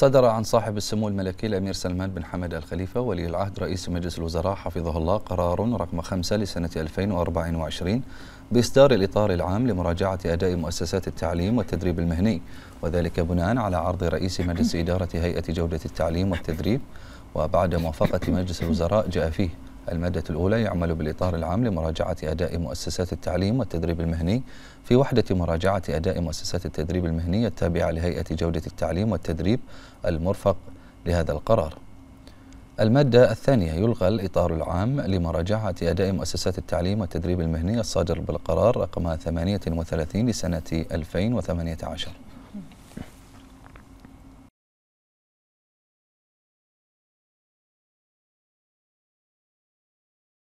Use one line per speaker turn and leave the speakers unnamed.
صدر عن صاحب السمو الملكي الأمير سلمان بن حمد الخليفة ولي العهد رئيس مجلس الوزراء حفظه الله قرار رقم خمسه لسنة 2024 بإصدار الإطار العام لمراجعة أداء مؤسسات التعليم والتدريب المهني وذلك بناء على عرض رئيس مجلس إدارة هيئة جودة التعليم والتدريب وبعد موافقة مجلس الوزراء جاء فيه المادة الأولى يعمل بالإطار العام لمراجعة أداء مؤسسات التعليم والتدريب المهني في وحدة مراجعة أداء مؤسسات التدريب المهني التابعة لهيئة جودة التعليم والتدريب المرفق لهذا القرار المادة الثانية يلغى الإطار العام لمراجعة أداء مؤسسات التعليم والتدريب المهني الصادر بالقرار رقم 38 لسنة 2018